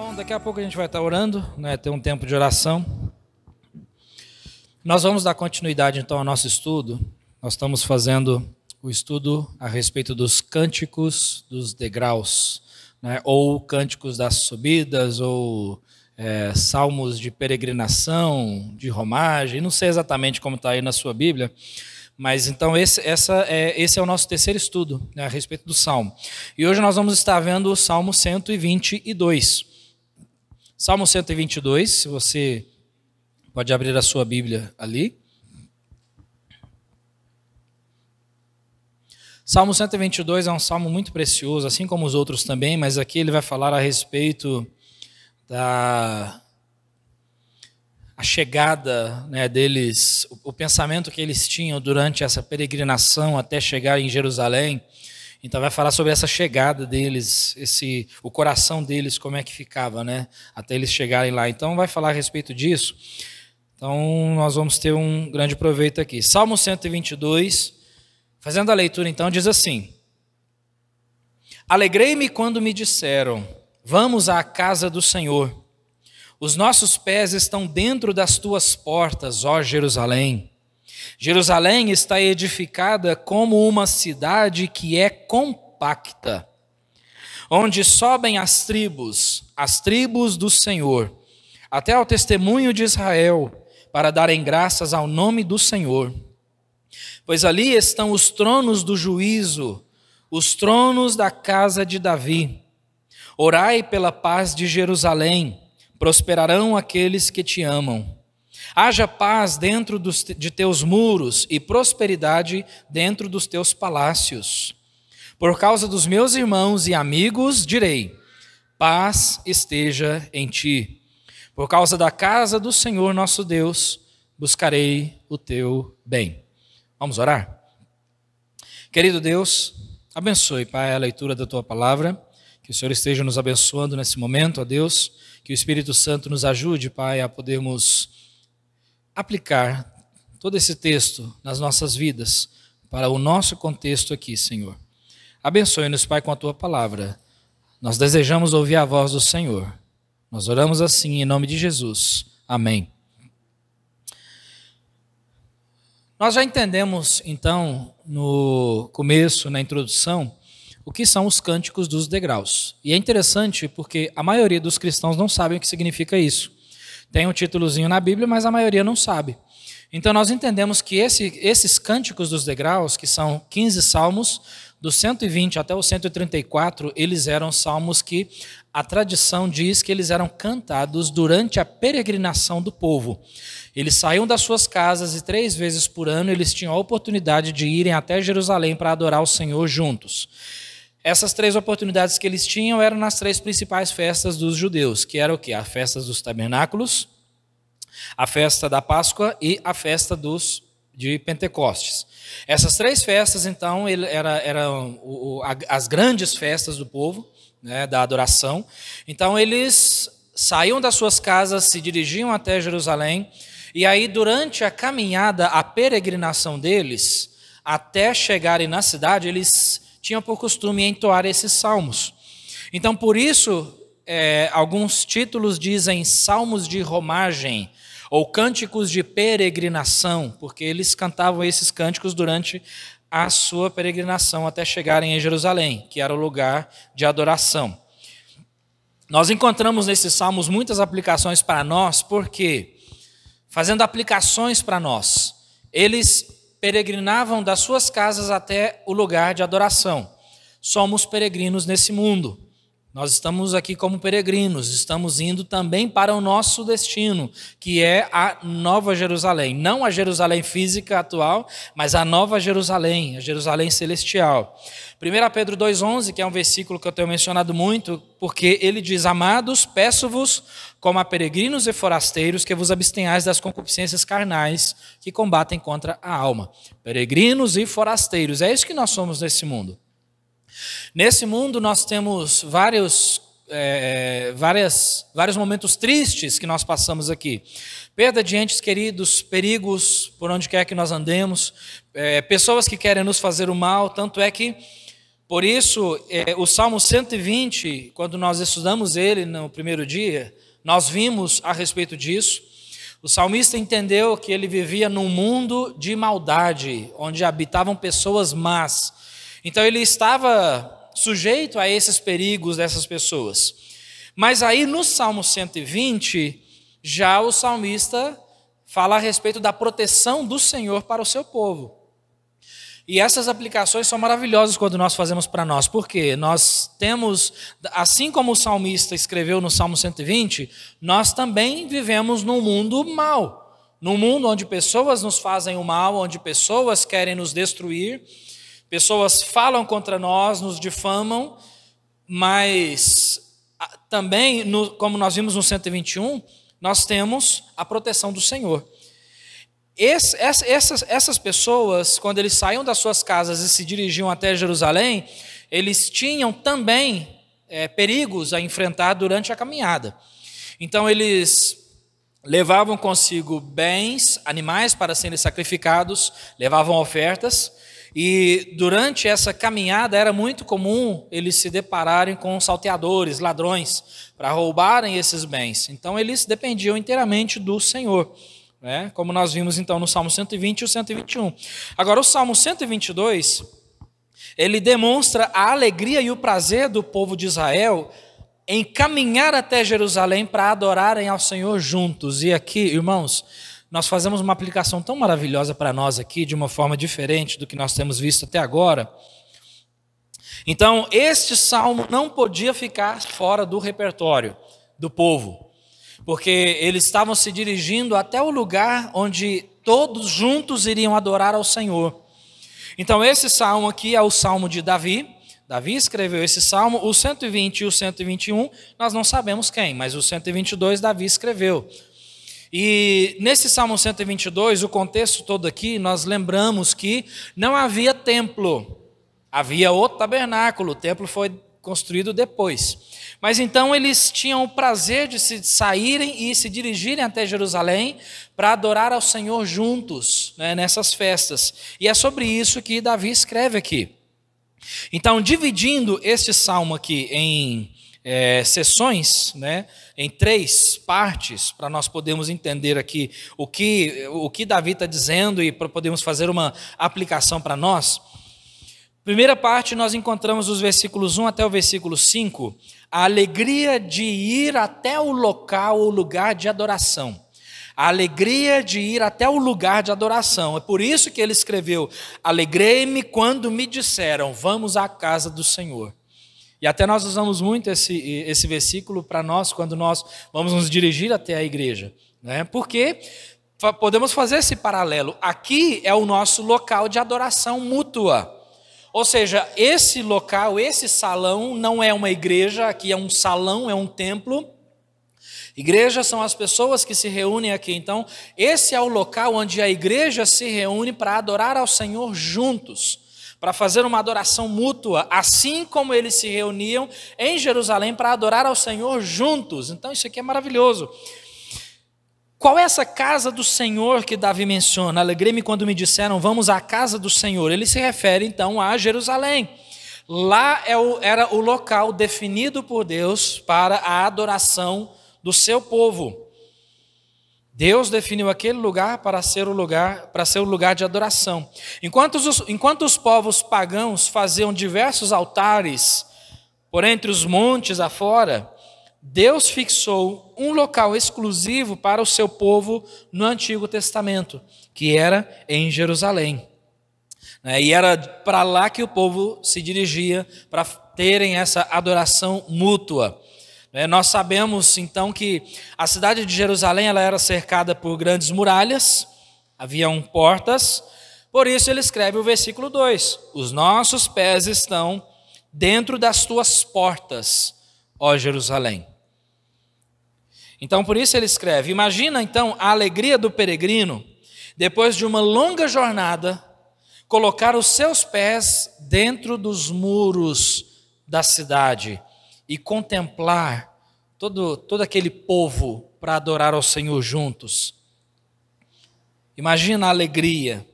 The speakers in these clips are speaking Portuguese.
bom, daqui a pouco a gente vai estar orando, né? Ter um tempo de oração. Nós vamos dar continuidade então ao nosso estudo. Nós estamos fazendo o estudo a respeito dos cânticos dos degraus, né? ou cânticos das subidas, ou é, salmos de peregrinação, de romagem. Não sei exatamente como está aí na sua Bíblia. Mas então esse, essa é, esse é o nosso terceiro estudo né, a respeito do Salmo. E hoje nós vamos estar vendo o Salmo 122. Salmo 122, se você pode abrir a sua Bíblia ali. Salmo 122 é um salmo muito precioso, assim como os outros também, mas aqui ele vai falar a respeito da a chegada né, deles, o, o pensamento que eles tinham durante essa peregrinação até chegar em Jerusalém. Então vai falar sobre essa chegada deles, esse o coração deles como é que ficava, né, até eles chegarem lá. Então vai falar a respeito disso. Então nós vamos ter um grande proveito aqui. Salmo 122, fazendo a leitura então, diz assim: Alegrei-me quando me disseram: Vamos à casa do Senhor. Os nossos pés estão dentro das tuas portas, ó Jerusalém. Jerusalém está edificada como uma cidade que é compacta, onde sobem as tribos, as tribos do Senhor, até ao testemunho de Israel, para darem graças ao nome do Senhor. Pois ali estão os tronos do juízo, os tronos da casa de Davi. Orai pela paz de Jerusalém, prosperarão aqueles que te amam. Haja paz dentro dos, de teus muros e prosperidade dentro dos teus palácios. Por causa dos meus irmãos e amigos, direi: paz esteja em ti. Por causa da casa do Senhor nosso Deus, buscarei o teu bem. Vamos orar? Querido Deus, abençoe, Pai, a leitura da tua palavra. Que o Senhor esteja nos abençoando nesse momento, ó Deus. Que o Espírito Santo nos ajude, Pai, a podermos aplicar todo esse texto nas nossas vidas, para o nosso contexto aqui, Senhor. Abençoe-nos, Pai, com a tua palavra. Nós desejamos ouvir a voz do Senhor. Nós oramos assim em nome de Jesus. Amém. Nós já entendemos, então, no começo, na introdução, o que são os cânticos dos degraus. E é interessante porque a maioria dos cristãos não sabem o que significa isso. Tem um títulozinho na Bíblia, mas a maioria não sabe. Então nós entendemos que esse, esses cânticos dos degraus, que são 15 salmos, do 120 até o 134, eles eram salmos que a tradição diz que eles eram cantados durante a peregrinação do povo. Eles saíam das suas casas e três vezes por ano eles tinham a oportunidade de irem até Jerusalém para adorar o Senhor juntos. Essas três oportunidades que eles tinham eram nas três principais festas dos judeus, que eram o quê? A festa dos tabernáculos, a festa da Páscoa e a festa dos de Pentecostes. Essas três festas, então, era, eram as grandes festas do povo, né, da adoração. Então, eles saíam das suas casas, se dirigiam até Jerusalém, e aí, durante a caminhada, a peregrinação deles, até chegarem na cidade, eles tinham por costume entoar esses salmos. Então, por isso, é, alguns títulos dizem salmos de romagem ou cânticos de peregrinação, porque eles cantavam esses cânticos durante a sua peregrinação até chegarem em Jerusalém, que era o lugar de adoração. Nós encontramos nesses salmos muitas aplicações para nós, porque, fazendo aplicações para nós, eles peregrinavam das suas casas até o lugar de adoração. Somos peregrinos nesse mundo. Nós estamos aqui como peregrinos, estamos indo também para o nosso destino, que é a Nova Jerusalém. Não a Jerusalém física atual, mas a Nova Jerusalém, a Jerusalém celestial. 1 Pedro 2,11, que é um versículo que eu tenho mencionado muito, porque ele diz: Amados, peço-vos como a peregrinos e forasteiros, que vos abstenhais das concupiscências carnais que combatem contra a alma. Peregrinos e forasteiros, é isso que nós somos nesse mundo. Nesse mundo nós temos vários, é, várias, vários momentos tristes que nós passamos aqui. Perda de entes queridos, perigos por onde quer que nós andemos, é, pessoas que querem nos fazer o mal, tanto é que por isso, é, o Salmo 120, quando nós estudamos ele no primeiro dia, nós vimos a respeito disso. O salmista entendeu que ele vivia num mundo de maldade, onde habitavam pessoas más. Então ele estava sujeito a esses perigos dessas pessoas. Mas aí no Salmo 120, já o salmista fala a respeito da proteção do Senhor para o seu povo. E essas aplicações são maravilhosas quando nós fazemos para nós, porque nós temos, assim como o salmista escreveu no Salmo 120, nós também vivemos num mundo mal, num mundo onde pessoas nos fazem o mal, onde pessoas querem nos destruir, pessoas falam contra nós, nos difamam, mas também, como nós vimos no 121, nós temos a proteção do Senhor. Esse, essas, essas pessoas, quando eles saíam das suas casas e se dirigiam até Jerusalém, eles tinham também é, perigos a enfrentar durante a caminhada. Então, eles levavam consigo bens, animais para serem sacrificados, levavam ofertas, e durante essa caminhada era muito comum eles se depararem com salteadores, ladrões, para roubarem esses bens. Então eles dependiam inteiramente do Senhor né? como nós vimos então no Salmo 120 e o 121. Agora, o Salmo 122, ele demonstra a alegria e o prazer do povo de Israel em caminhar até Jerusalém para adorarem ao Senhor juntos. E aqui, irmãos, nós fazemos uma aplicação tão maravilhosa para nós aqui, de uma forma diferente do que nós temos visto até agora. Então, este salmo não podia ficar fora do repertório do povo porque eles estavam se dirigindo até o lugar onde todos juntos iriam adorar ao Senhor. Então, esse salmo aqui é o salmo de Davi. Davi escreveu esse salmo, o 120 e o 121, nós não sabemos quem, mas o 122 Davi escreveu. E nesse Salmo 122, o contexto todo aqui, nós lembramos que não havia templo, havia o tabernáculo, o templo foi construído depois. Mas então eles tinham o prazer de se saírem e se dirigirem até Jerusalém para adorar ao Senhor juntos né, nessas festas. E é sobre isso que Davi escreve aqui. Então, dividindo este salmo aqui em é, sessões, né, em três partes, para nós podermos entender aqui o que, o que Davi está dizendo e para podermos fazer uma aplicação para nós. Primeira parte, nós encontramos os versículos 1 até o versículo 5, a alegria de ir até o local o lugar de adoração. A alegria de ir até o lugar de adoração. É por isso que ele escreveu: Alegrei-me quando me disseram, vamos à casa do Senhor. E até nós usamos muito esse, esse versículo para nós quando nós vamos nos dirigir até a igreja. Né? Porque podemos fazer esse paralelo. Aqui é o nosso local de adoração mútua. Ou seja, esse local, esse salão, não é uma igreja, aqui é um salão, é um templo. Igrejas são as pessoas que se reúnem aqui. Então, esse é o local onde a igreja se reúne para adorar ao Senhor juntos para fazer uma adoração mútua, assim como eles se reuniam em Jerusalém para adorar ao Senhor juntos. Então, isso aqui é maravilhoso. Qual é essa casa do Senhor que Davi menciona? Alegrei-me quando me disseram, vamos à casa do Senhor. Ele se refere então a Jerusalém. Lá é era o local definido por Deus para a adoração do seu povo. Deus definiu aquele lugar para ser o lugar para ser o lugar de adoração. Enquanto os, enquanto os povos pagãos faziam diversos altares por entre os montes afora, Deus fixou um local exclusivo para o seu povo no Antigo Testamento, que era em Jerusalém. Né? E era para lá que o povo se dirigia para terem essa adoração mútua. Né? Nós sabemos então que a cidade de Jerusalém ela era cercada por grandes muralhas, haviam portas, por isso ele escreve o versículo 2: Os nossos pés estão dentro das tuas portas ó Jerusalém. Então, por isso ele escreve: Imagina então a alegria do peregrino, depois de uma longa jornada, colocar os seus pés dentro dos muros da cidade e contemplar todo, todo aquele povo para adorar ao Senhor juntos. Imagina a alegria.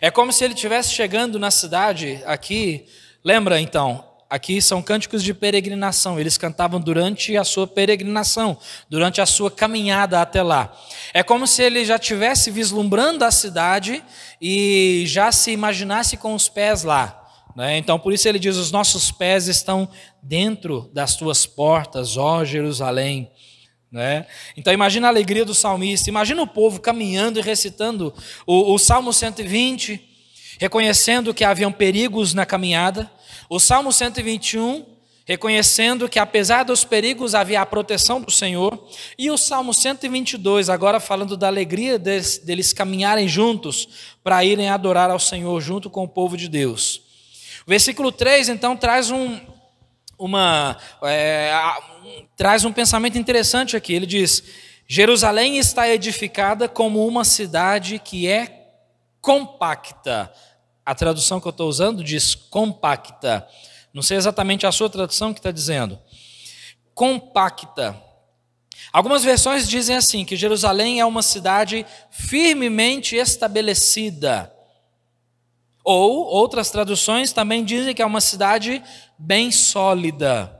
É como se ele estivesse chegando na cidade aqui. Lembra então, Aqui são cânticos de peregrinação, eles cantavam durante a sua peregrinação, durante a sua caminhada até lá. É como se ele já estivesse vislumbrando a cidade e já se imaginasse com os pés lá. Né? Então, por isso ele diz: Os nossos pés estão dentro das tuas portas, ó Jerusalém. Né? Então imagina a alegria do salmista, imagina o povo caminhando e recitando o, o Salmo 120, reconhecendo que haviam perigos na caminhada. O Salmo 121, reconhecendo que apesar dos perigos havia a proteção do Senhor. E o Salmo 122, agora falando da alegria deles, deles caminharem juntos para irem adorar ao Senhor junto com o povo de Deus. O versículo 3, então, traz um, uma, é, traz um pensamento interessante aqui. Ele diz: Jerusalém está edificada como uma cidade que é compacta, a tradução que eu estou usando diz compacta. Não sei exatamente a sua tradução que está dizendo. Compacta. Algumas versões dizem assim: que Jerusalém é uma cidade firmemente estabelecida. Ou outras traduções também dizem que é uma cidade bem sólida.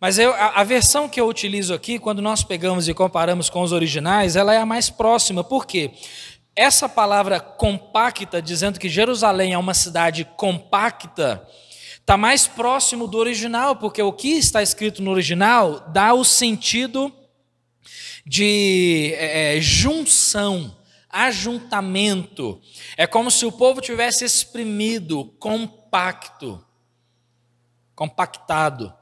Mas eu, a, a, versão que eu utilizo aqui, quando nós pegamos e comparamos com os originais, ela é a mais próxima. Por quê? Essa palavra compacta, dizendo que Jerusalém é uma cidade compacta, está mais próximo do original, porque o que está escrito no original dá o sentido de é, é, junção, ajuntamento. É como se o povo tivesse exprimido, compacto, compactado.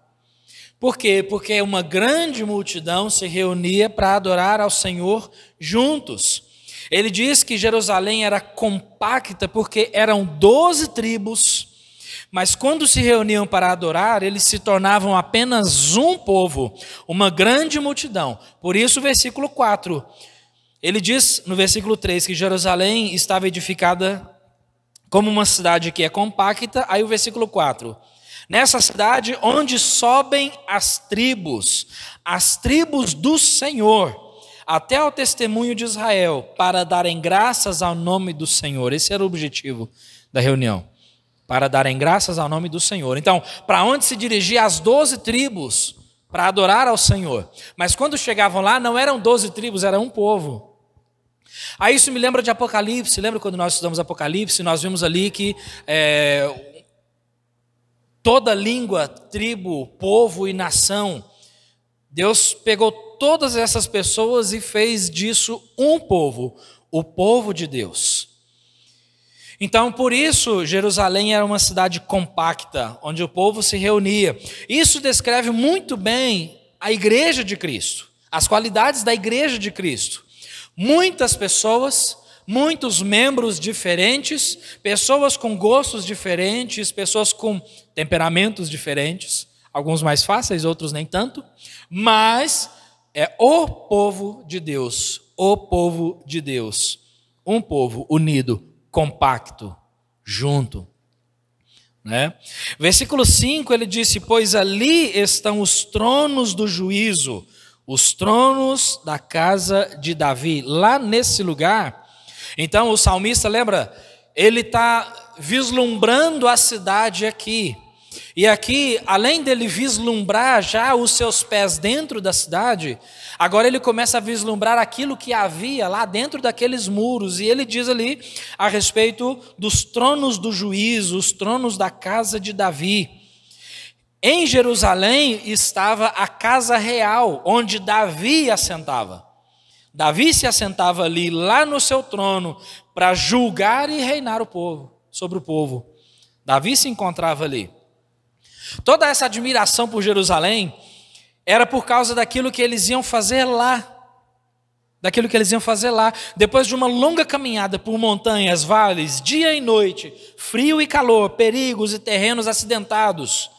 Por quê? Porque uma grande multidão se reunia para adorar ao Senhor juntos. Ele diz que Jerusalém era compacta porque eram doze tribos, mas quando se reuniam para adorar, eles se tornavam apenas um povo, uma grande multidão. Por isso, versículo 4. Ele diz no versículo 3 que Jerusalém estava edificada como uma cidade que é compacta. Aí o versículo 4. Nessa cidade onde sobem as tribos, as tribos do Senhor, até ao testemunho de Israel, para darem graças ao nome do Senhor. Esse era o objetivo da reunião. Para darem graças ao nome do Senhor. Então, para onde se dirigia as doze tribos para adorar ao Senhor. Mas quando chegavam lá, não eram doze tribos, era um povo. Aí isso me lembra de Apocalipse. Lembra quando nós estudamos Apocalipse? Nós vimos ali que é, toda língua, tribo, povo e nação, Deus pegou todas essas pessoas e fez disso um povo, o povo de Deus. Então, por isso, Jerusalém era uma cidade compacta, onde o povo se reunia. Isso descreve muito bem a igreja de Cristo, as qualidades da igreja de Cristo. Muitas pessoas, muitos membros diferentes, pessoas com gostos diferentes, pessoas com temperamentos diferentes, alguns mais fáceis, outros nem tanto, mas é o povo de Deus, o povo de Deus. Um povo unido, compacto, junto. Né? Versículo 5 ele disse: Pois ali estão os tronos do juízo, os tronos da casa de Davi, lá nesse lugar. Então o salmista, lembra? Ele está vislumbrando a cidade aqui. E aqui, além dele vislumbrar já os seus pés dentro da cidade, agora ele começa a vislumbrar aquilo que havia lá dentro daqueles muros. E ele diz ali a respeito dos tronos do juízo, os tronos da casa de Davi. Em Jerusalém estava a casa real, onde Davi assentava. Davi se assentava ali, lá no seu trono, para julgar e reinar o povo, sobre o povo. Davi se encontrava ali. Toda essa admiração por Jerusalém era por causa daquilo que eles iam fazer lá. Daquilo que eles iam fazer lá. Depois de uma longa caminhada por montanhas, vales, dia e noite, frio e calor, perigos e terrenos acidentados,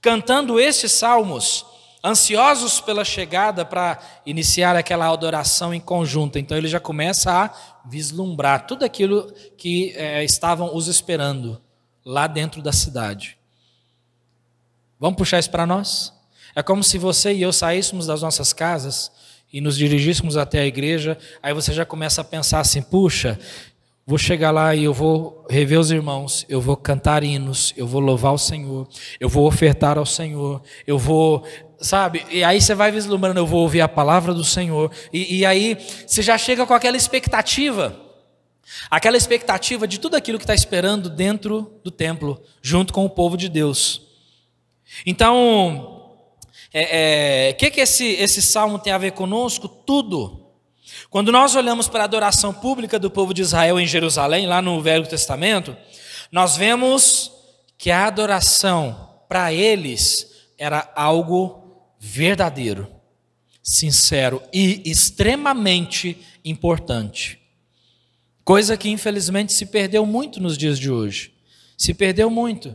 cantando estes salmos, ansiosos pela chegada para iniciar aquela adoração em conjunto. Então ele já começa a vislumbrar tudo aquilo que é, estavam os esperando lá dentro da cidade. Vamos puxar isso para nós? É como se você e eu saíssemos das nossas casas e nos dirigíssemos até a igreja, aí você já começa a pensar assim: puxa, vou chegar lá e eu vou rever os irmãos, eu vou cantar hinos, eu vou louvar o Senhor, eu vou ofertar ao Senhor, eu vou. Sabe? E aí você vai vislumbrando, eu vou ouvir a palavra do Senhor. E, e aí você já chega com aquela expectativa. Aquela expectativa de tudo aquilo que está esperando dentro do templo, junto com o povo de Deus. Então, o é, é, que, que esse, esse salmo tem a ver conosco? Tudo. Quando nós olhamos para a adoração pública do povo de Israel em Jerusalém, lá no Velho Testamento, nós vemos que a adoração para eles era algo verdadeiro, sincero e extremamente importante. Coisa que infelizmente se perdeu muito nos dias de hoje. Se perdeu muito.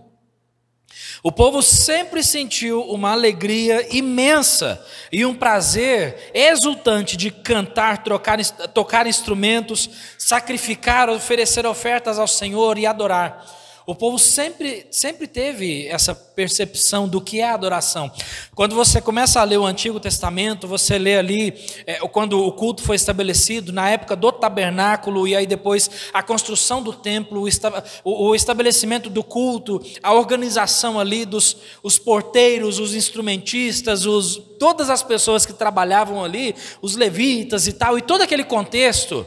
O povo sempre sentiu uma alegria imensa e um prazer exultante de cantar, trocar, tocar instrumentos, sacrificar, oferecer ofertas ao Senhor e adorar. O povo sempre, sempre teve essa percepção do que é adoração. Quando você começa a ler o Antigo Testamento, você lê ali é, quando o culto foi estabelecido, na época do tabernáculo, e aí depois a construção do templo, o, esta, o, o estabelecimento do culto, a organização ali dos os porteiros, os instrumentistas, os, todas as pessoas que trabalhavam ali, os levitas e tal, e todo aquele contexto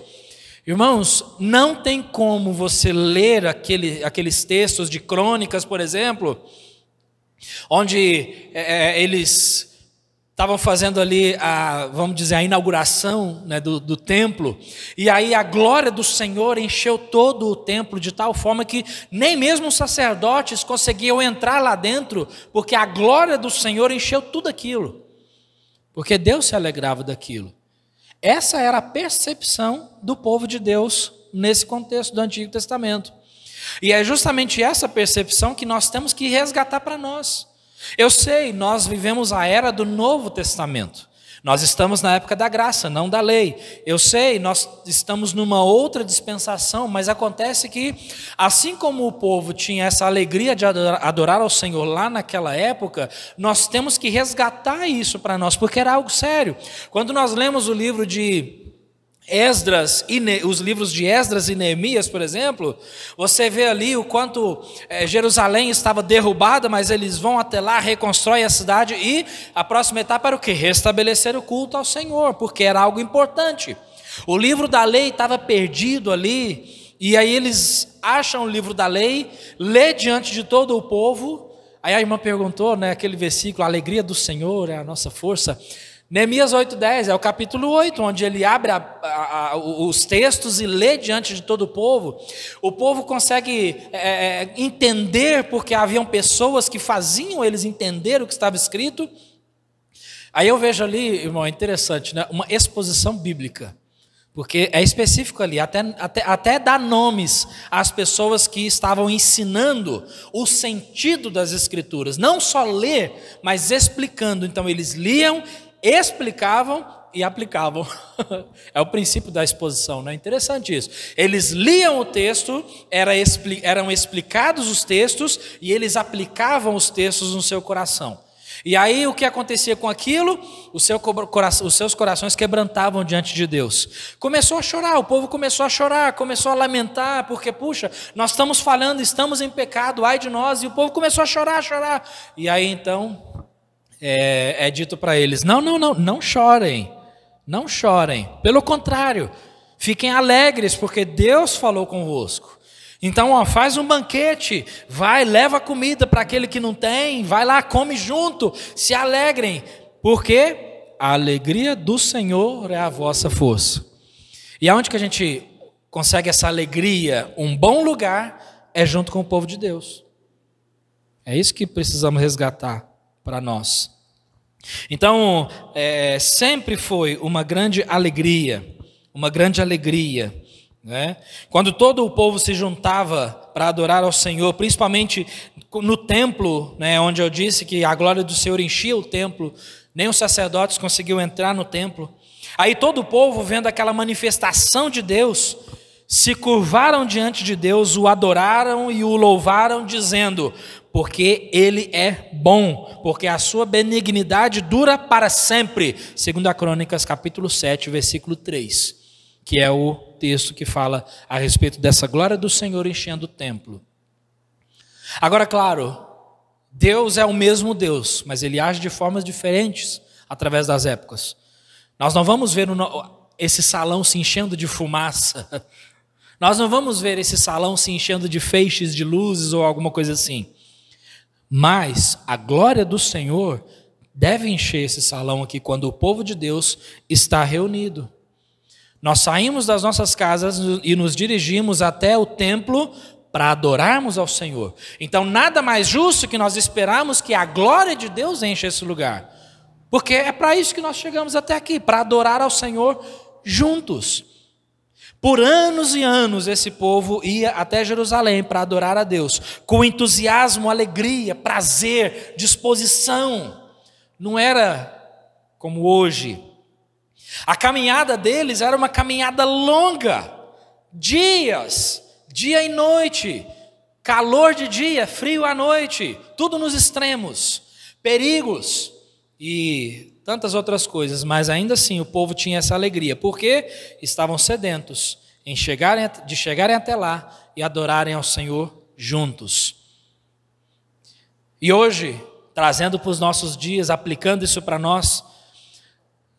Irmãos, não tem como você ler aquele, aqueles textos de crônicas, por exemplo, onde é, é, eles estavam fazendo ali, a, vamos dizer, a inauguração né, do, do, templo, e aí a glória do Senhor encheu todo o templo de tal forma que nem mesmo os sacerdotes conseguiam entrar lá dentro, porque a glória do Senhor encheu tudo aquilo, porque Deus se alegrava daquilo. Essa era a percepção do povo de Deus nesse contexto do Antigo Testamento. E é justamente essa percepção que nós temos que resgatar para nós. Eu sei, nós vivemos a era do Novo Testamento. Nós estamos na época da graça, não da lei. Eu sei, nós estamos numa outra dispensação, mas acontece que, assim como o povo tinha essa alegria de adorar ao Senhor lá naquela época, nós temos que resgatar isso para nós, porque era algo sério. Quando nós lemos o livro de Esdras e ne os livros de Esdras e Neemias, por exemplo, você vê ali o quanto é, Jerusalém estava derrubada, mas eles vão até lá, reconstrói a cidade e a próxima etapa era o que? Restabelecer o culto ao Senhor, porque era algo importante. O livro da lei estava perdido ali, e aí eles acham o livro da lei, lê diante de todo o povo. Aí a irmã perguntou, né, aquele versículo, a alegria do Senhor é a nossa força. Neemias 8,10 é o capítulo 8, onde ele abre a, a, a, os textos e lê diante de todo o povo. O povo consegue é, é, entender, porque haviam pessoas que faziam eles entender o que estava escrito. Aí eu vejo ali, irmão, é interessante, né? uma exposição bíblica. Porque é específico ali, até, até, até dá nomes às pessoas que estavam ensinando o sentido das Escrituras. Não só ler, mas explicando. Então, eles liam explicavam e aplicavam. é o princípio da exposição, não é interessante isso? Eles liam o texto, era expli eram explicados os textos e eles aplicavam os textos no seu coração. E aí o que acontecia com aquilo? Seu os seus corações quebrantavam diante de Deus. Começou a chorar, o povo começou a chorar, começou a lamentar, porque, puxa, nós estamos falando, estamos em pecado, ai de nós, e o povo começou a chorar, a chorar. E aí então é, é dito para eles: não, não, não, não chorem, não chorem. Pelo contrário, fiquem alegres, porque Deus falou convosco. Então, ó, faz um banquete, vai, leva comida para aquele que não tem, vai lá, come junto, se alegrem, porque a alegria do Senhor é a vossa força. E aonde que a gente consegue essa alegria, um bom lugar, é junto com o povo de Deus. É isso que precisamos resgatar para nós. Então, é, sempre foi uma grande alegria, uma grande alegria. Né? Quando todo o povo se juntava para adorar ao Senhor, principalmente no templo, né, onde eu disse que a glória do Senhor enchia o templo, nem os sacerdotes conseguiram entrar no templo. Aí todo o povo, vendo aquela manifestação de Deus, se curvaram diante de Deus, o adoraram e o louvaram, dizendo: porque ele é bom, porque a sua benignidade dura para sempre, segundo a Crônicas capítulo 7, versículo 3, que é o texto que fala a respeito dessa glória do Senhor enchendo o templo. Agora, claro, Deus é o mesmo Deus, mas ele age de formas diferentes através das épocas. Nós não vamos ver esse salão se enchendo de fumaça. Nós não vamos ver esse salão se enchendo de feixes de luzes ou alguma coisa assim. Mas a glória do Senhor deve encher esse salão aqui quando o povo de Deus está reunido. Nós saímos das nossas casas e nos dirigimos até o templo para adorarmos ao Senhor. Então, nada mais justo que nós esperarmos que a glória de Deus enche esse lugar. Porque é para isso que nós chegamos até aqui, para adorar ao Senhor juntos. Por anos e anos esse povo ia até Jerusalém para adorar a Deus, com entusiasmo, alegria, prazer, disposição. Não era como hoje. A caminhada deles era uma caminhada longa, dias, dia e noite, calor de dia, frio à noite, tudo nos extremos, perigos. E tantas outras coisas, mas ainda assim o povo tinha essa alegria, porque estavam sedentos em chegarem, de chegarem até lá e adorarem ao Senhor juntos. E hoje, trazendo para os nossos dias, aplicando isso para nós,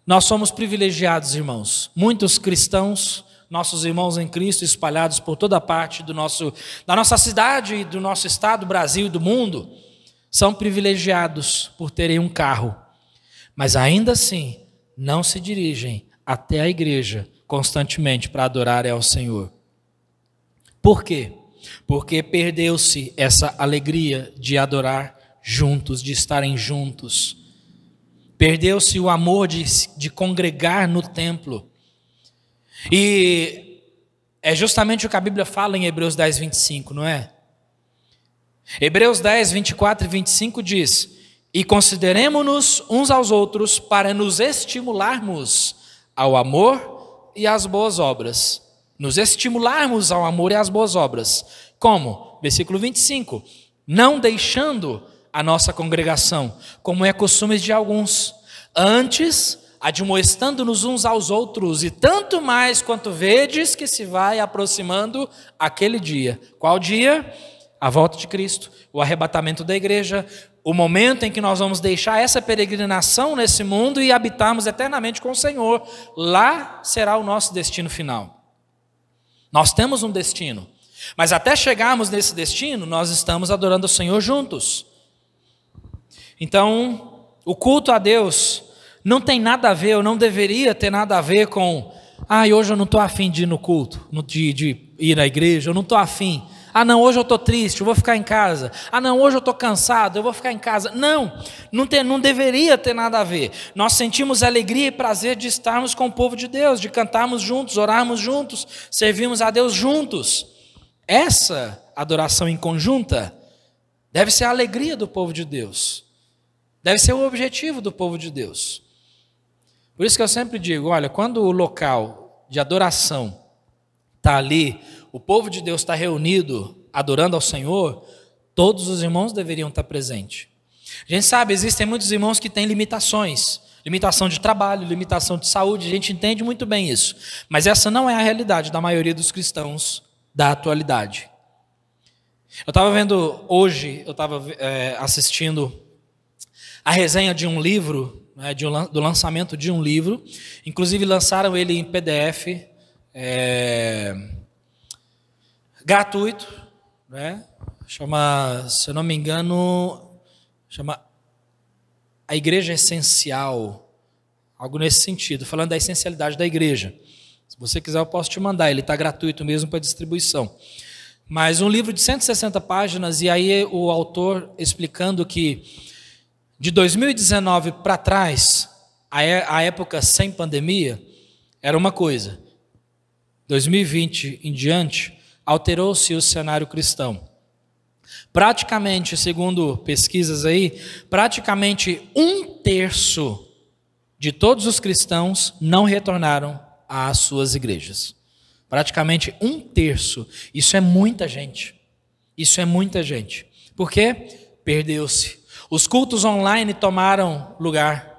nós somos privilegiados, irmãos. Muitos cristãos, nossos irmãos em Cristo, espalhados por toda parte do nosso, da nossa cidade, do nosso estado, Brasil e do mundo, são privilegiados por terem um carro mas ainda assim não se dirigem até a igreja constantemente para adorar ao Senhor. Por quê? Porque perdeu-se essa alegria de adorar juntos, de estarem juntos. Perdeu-se o amor de, de congregar no templo. E é justamente o que a Bíblia fala em Hebreus 10, 25, não é? Hebreus 10, 24 e 25 diz: e consideremos-nos uns aos outros para nos estimularmos ao amor e às boas obras. Nos estimularmos ao amor e às boas obras. Como? Versículo 25. Não deixando a nossa congregação, como é costume de alguns. Antes, admoestando-nos uns aos outros, e tanto mais quanto vedes que se vai aproximando aquele dia. Qual dia? A volta de Cristo, o arrebatamento da igreja, o momento em que nós vamos deixar essa peregrinação nesse mundo e habitarmos eternamente com o Senhor. Lá será o nosso destino final. Nós temos um destino, mas até chegarmos nesse destino, nós estamos adorando o Senhor juntos. Então, o culto a Deus não tem nada a ver, ou não deveria ter nada a ver com, ah, hoje eu não estou afim de ir no culto, de, de ir à igreja, eu não estou afim. Ah, não, hoje eu estou triste, eu vou ficar em casa. Ah, não, hoje eu estou cansado, eu vou ficar em casa. Não, não, tem, não deveria ter nada a ver. Nós sentimos alegria e prazer de estarmos com o povo de Deus, de cantarmos juntos, orarmos juntos, servirmos a Deus juntos. Essa adoração em conjunta deve ser a alegria do povo de Deus, deve ser o objetivo do povo de Deus. Por isso que eu sempre digo: olha, quando o local de adoração está ali, o povo de Deus está reunido adorando ao Senhor, todos os irmãos deveriam estar presentes. A gente sabe, existem muitos irmãos que têm limitações, limitação de trabalho, limitação de saúde, a gente entende muito bem isso. Mas essa não é a realidade da maioria dos cristãos da atualidade. Eu estava vendo hoje, eu estava é, assistindo a resenha de um livro, né, de um, do lançamento de um livro, inclusive lançaram ele em PDF. É, gratuito, né? Chama, se eu não me engano, chama a igreja essencial, algo nesse sentido, falando da essencialidade da igreja. Se você quiser, eu posso te mandar, ele está gratuito mesmo para distribuição. Mas um livro de 160 páginas, e aí o autor explicando que de 2019 para trás, é, a época sem pandemia, era uma coisa. 2020 em diante, alterou-se o cenário cristão. Praticamente, segundo pesquisas aí, praticamente um terço de todos os cristãos não retornaram às suas igrejas. Praticamente um terço. Isso é muita gente. Isso é muita gente. Por quê? Perdeu-se. Os cultos online tomaram lugar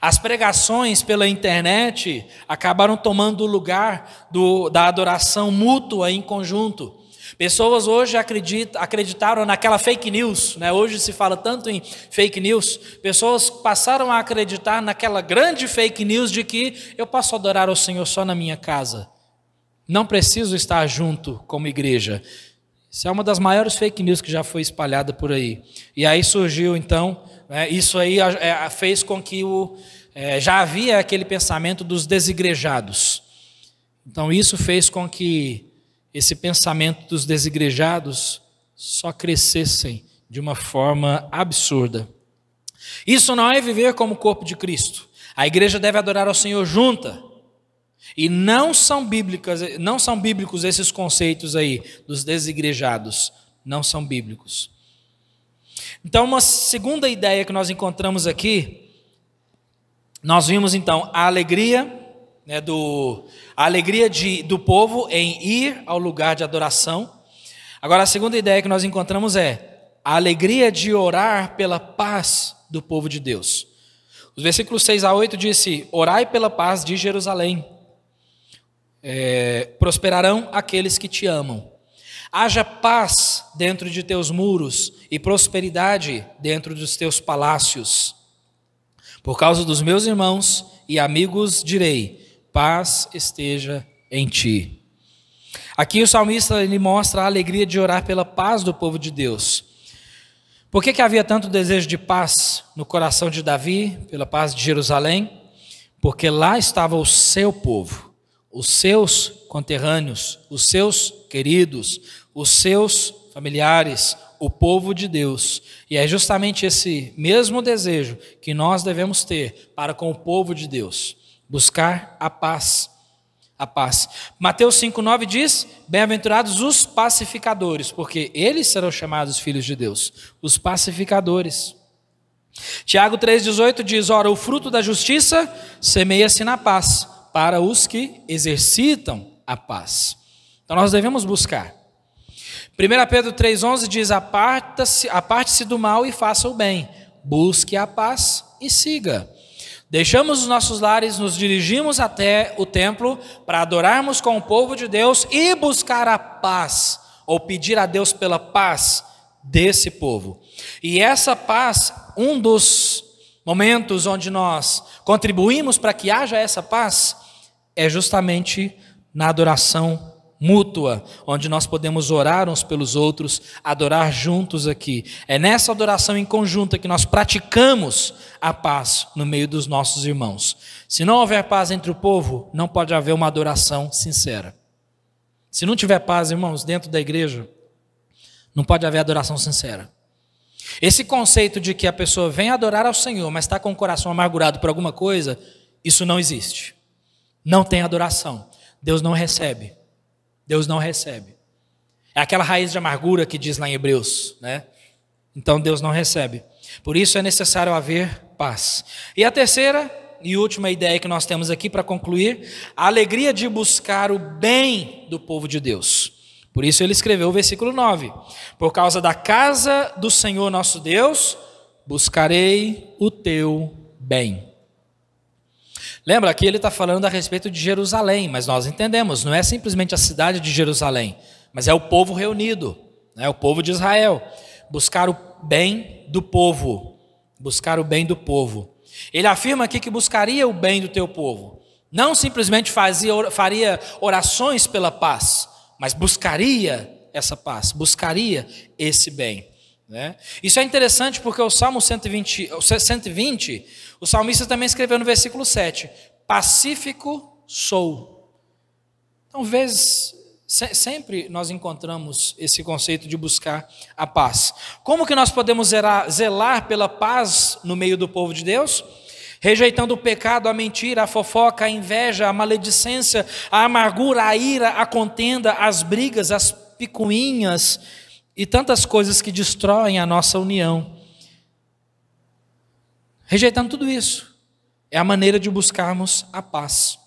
as pregações pela internet acabaram tomando o lugar do, da adoração mútua em conjunto. Pessoas hoje acreditaram naquela fake news, né? hoje se fala tanto em fake news. Pessoas passaram a acreditar naquela grande fake news de que eu posso adorar o Senhor só na minha casa, não preciso estar junto como igreja. Isso é uma das maiores fake news que já foi espalhada por aí. E aí surgiu, então, né, isso aí é, fez com que o, é, já havia aquele pensamento dos desigrejados. Então, isso fez com que esse pensamento dos desigrejados só crescessem de uma forma absurda. Isso não é viver como corpo de Cristo. A igreja deve adorar ao Senhor junta. E não são bíblicas, não são bíblicos esses conceitos aí dos desigrejados, não são bíblicos. Então, uma segunda ideia que nós encontramos aqui, nós vimos então a alegria né, do a alegria de, do povo em ir ao lugar de adoração. Agora, a segunda ideia que nós encontramos é a alegria de orar pela paz do povo de Deus. Os versículos 6 a 8 disse: Orai pela paz de Jerusalém é, prosperarão aqueles que te amam. Haja paz dentro de teus muros e prosperidade dentro dos teus palácios. Por causa dos meus irmãos e amigos, direi: paz esteja em ti. Aqui o salmista ele mostra a alegria de orar pela paz do povo de Deus. Por que, que havia tanto desejo de paz no coração de Davi, pela paz de Jerusalém? Porque lá estava o seu povo os seus conterrâneos, os seus queridos, os seus familiares, o povo de Deus. E é justamente esse mesmo desejo que nós devemos ter para com o povo de Deus: buscar a paz. A paz. Mateus 5,9 diz: Bem-aventurados os pacificadores, porque eles serão chamados filhos de Deus, os pacificadores. Tiago 3,18 diz: Ora, o fruto da justiça semeia-se na paz para os que exercitam a paz. Então nós devemos buscar. 1 Pedro 3,11 diz: se aparte-se do mal e faça o bem, busque a paz e siga. Deixamos os nossos lares, nos dirigimos até o templo para adorarmos com o povo de Deus e buscar a paz, ou pedir a Deus pela paz desse povo. E essa paz, um dos momentos onde nós contribuímos para que haja essa paz, é justamente na adoração mútua, onde nós podemos orar uns pelos outros, adorar juntos aqui. É nessa adoração em conjunta que nós praticamos a paz no meio dos nossos irmãos. Se não houver paz entre o povo, não pode haver uma adoração sincera. Se não tiver paz, irmãos, dentro da igreja, não pode haver adoração sincera. Esse conceito de que a pessoa vem adorar ao Senhor, mas está com o coração amargurado por alguma coisa, isso não existe não tem adoração, Deus não recebe. Deus não recebe. É aquela raiz de amargura que diz lá em Hebreus, né? Então Deus não recebe. Por isso é necessário haver paz. E a terceira e última ideia que nós temos aqui para concluir, a alegria de buscar o bem do povo de Deus. Por isso ele escreveu o versículo 9: Por causa da casa do Senhor nosso Deus, buscarei o teu bem. Lembra, aqui ele está falando a respeito de Jerusalém, mas nós entendemos, não é simplesmente a cidade de Jerusalém, mas é o povo reunido, é né, o povo de Israel. Buscar o bem do povo. Buscar o bem do povo. Ele afirma aqui que buscaria o bem do teu povo. Não simplesmente fazia, faria orações pela paz, mas buscaria essa paz, buscaria esse bem. Né? Isso é interessante porque o Salmo 120, 120, o salmista também escreveu no versículo 7: Pacífico sou. Então, vezes, se, sempre nós encontramos esse conceito de buscar a paz. Como que nós podemos zelar pela paz no meio do povo de Deus? rejeitando o pecado, a mentira, a fofoca, a inveja, a maledicência, a amargura, a ira, a contenda, as brigas, as picuinhas e tantas coisas que destroem a nossa união. Rejeitando tudo isso, é a maneira de buscarmos a paz.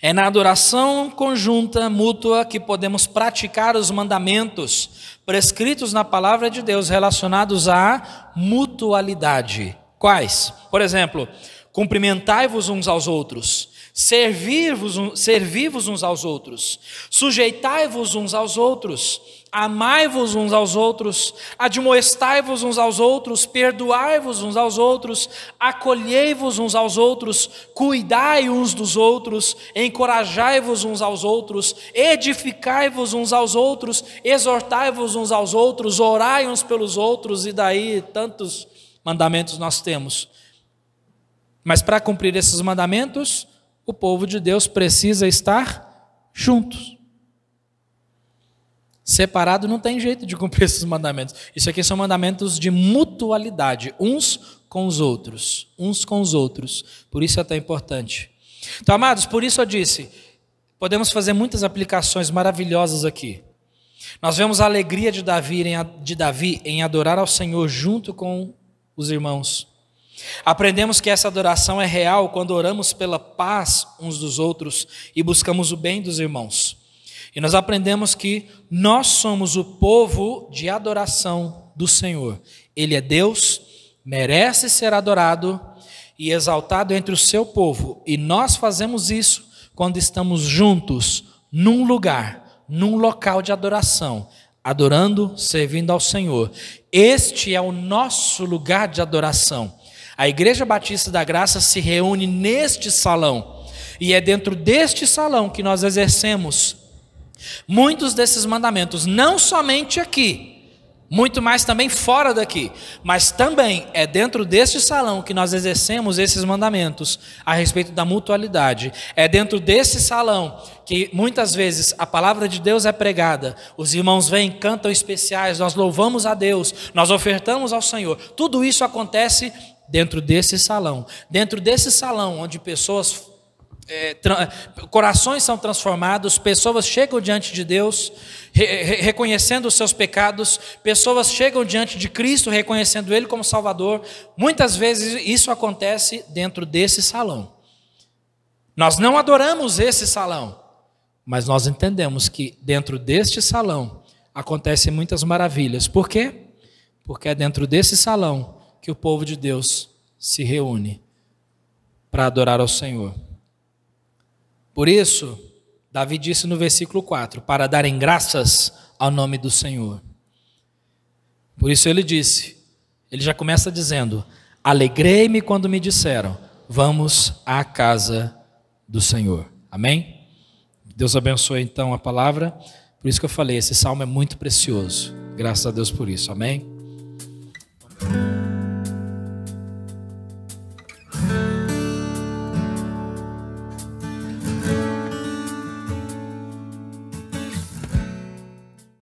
É na adoração conjunta, mútua, que podemos praticar os mandamentos prescritos na palavra de Deus relacionados à mutualidade. Quais? Por exemplo, cumprimentai-vos uns aos outros servir-vos servir uns aos outros, sujeitai-vos uns aos outros, amai-vos uns aos outros, admoestai-vos uns aos outros, perdoai-vos uns aos outros, acolhei-vos uns aos outros, cuidai uns dos outros, encorajai-vos uns aos outros, edificai-vos uns aos outros, exortai-vos uns aos outros, orai uns pelos outros, e daí tantos mandamentos nós temos. Mas para cumprir esses mandamentos, o povo de Deus precisa estar juntos. Separado não tem jeito de cumprir esses mandamentos. Isso aqui são mandamentos de mutualidade, uns com os outros, uns com os outros. Por isso é tão importante. Então, amados, por isso eu disse, podemos fazer muitas aplicações maravilhosas aqui. Nós vemos a alegria de Davi, de Davi em adorar ao Senhor junto com os irmãos. Aprendemos que essa adoração é real quando oramos pela paz uns dos outros e buscamos o bem dos irmãos. E nós aprendemos que nós somos o povo de adoração do Senhor. Ele é Deus, merece ser adorado e exaltado entre o seu povo. E nós fazemos isso quando estamos juntos, num lugar, num local de adoração, adorando, servindo ao Senhor. Este é o nosso lugar de adoração. A Igreja Batista da Graça se reúne neste salão. E é dentro deste salão que nós exercemos muitos desses mandamentos, não somente aqui, muito mais também fora daqui, mas também é dentro deste salão que nós exercemos esses mandamentos a respeito da mutualidade. É dentro desse salão que muitas vezes a palavra de Deus é pregada, os irmãos vêm, cantam especiais, nós louvamos a Deus, nós ofertamos ao Senhor. Tudo isso acontece dentro desse salão. Dentro desse salão, onde pessoas, é, corações são transformados, pessoas chegam diante de Deus re reconhecendo os seus pecados, pessoas chegam diante de Cristo reconhecendo Ele como Salvador. Muitas vezes isso acontece dentro desse salão. Nós não adoramos esse salão, mas nós entendemos que dentro deste salão acontecem muitas maravilhas. Por quê? Porque é dentro desse salão que o povo de Deus se reúne para adorar ao Senhor. Por isso, Davi disse no versículo 4: para darem graças ao nome do Senhor. Por isso ele disse, ele já começa dizendo: Alegrei-me quando me disseram, vamos à casa do Senhor. Amém? Deus abençoe então a palavra. Por isso que eu falei, esse salmo é muito precioso. Graças a Deus por isso. Amém?